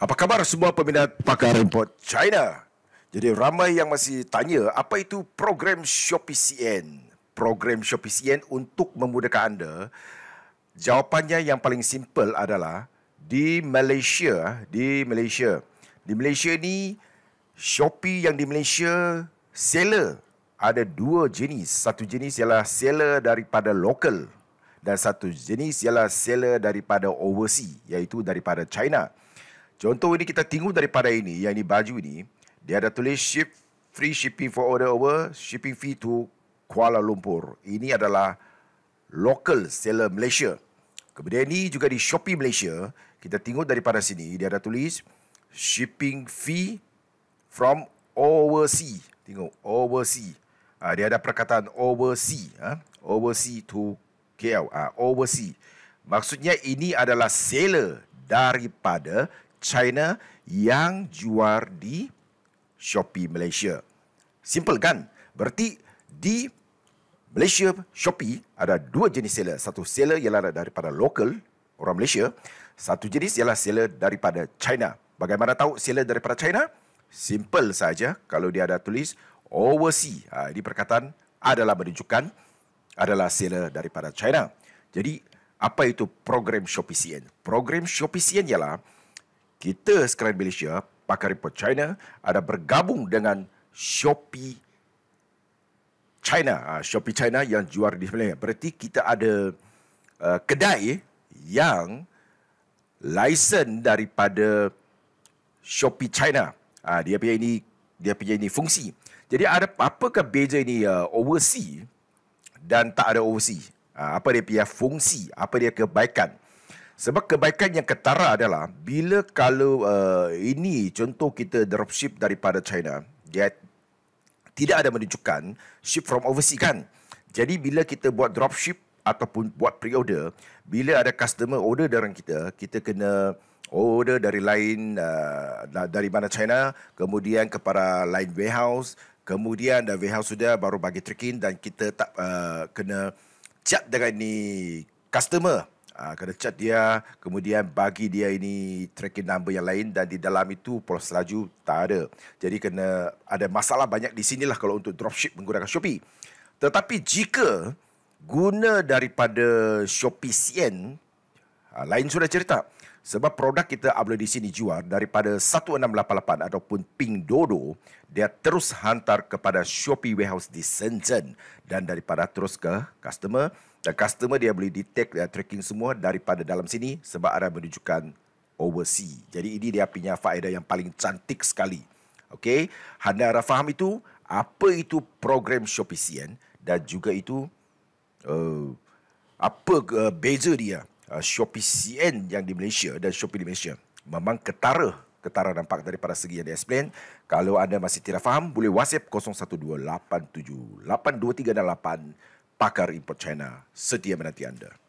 Apa khabar semua peminat pakar import China? Jadi ramai yang masih tanya apa itu program Shopee CN? Program Shopee CN untuk memudahkan anda. Jawapannya yang paling simple adalah di Malaysia, di Malaysia. Di Malaysia ni Shopee yang di Malaysia seller ada dua jenis. Satu jenis ialah seller daripada local dan satu jenis ialah seller daripada overseas iaitu daripada China. Contoh ini kita tengok daripada ini, yang ini baju ini, dia ada tulis ship free shipping for order over, shipping fee to Kuala Lumpur. Ini adalah local seller Malaysia. Kemudian ini juga di Shopee Malaysia, kita tengok daripada sini, dia ada tulis shipping fee from overseas. Tengok, overseas. Ah, dia ada perkataan overseas. Ha? Overseas to KL. Ah, overseas. Maksudnya ini adalah seller daripada China yang jual di Shopee Malaysia. Simple kan? Berarti di Malaysia Shopee ada dua jenis seller. Satu seller ialah daripada local orang Malaysia. Satu jenis ialah seller daripada China. Bagaimana tahu seller daripada China? Simple saja kalau dia ada tulis overseas. Ha, ini perkataan adalah menunjukkan adalah seller daripada China. Jadi apa itu program Shopee CN? Program Shopee CN ialah kita sekarang Malaysia, pakar report China ada bergabung dengan Shopee China, ah, Shopee China yang jual di Malaysia. Berarti kita ada uh, kedai yang license daripada Shopee China. Ah dia punya ini dia punya ini fungsi. Jadi ada apakah beza ini uh, ah, overseas dan tak ada overseas? Uh, apa dia punya fungsi? Apa dia kebaikan? Sebab kebaikan yang ketara adalah bila kalau uh, ini contoh kita dropship daripada China, dia tidak ada menunjukkan ship from overseas kan. Jadi bila kita buat dropship ataupun buat pre-order, bila ada customer order dalam kita, kita kena order dari lain uh, dari mana China, kemudian kepada lain warehouse, kemudian dah warehouse sudah baru bagi tracking dan kita tak uh, kena chat dengan ni customer uh, kena cat dia kemudian bagi dia ini tracking number yang lain dan di dalam itu polos laju tak ada jadi kena ada masalah banyak di sinilah kalau untuk dropship menggunakan Shopee tetapi jika guna daripada Shopee CN uh, ah, lain sudah cerita sebab produk kita upload di sini jual daripada 1688 ataupun Ping Dodo, dia terus hantar kepada Shopee Warehouse di Shenzhen dan daripada terus ke customer dan customer dia boleh detect uh, tracking semua daripada dalam sini sebab ada menunjukkan overseas. Jadi ini dia punya faedah yang paling cantik sekali. Okey, anda harap faham itu apa itu program Shopician dan juga itu uh, apa uh, beza dia uh, Shopician yang di Malaysia dan Shopee di Malaysia. Memang ketara ketara nampak daripada segi yang dia explain. Kalau anda masih tidak faham, boleh WhatsApp 0128782368 pakar import China sedia menanti anda.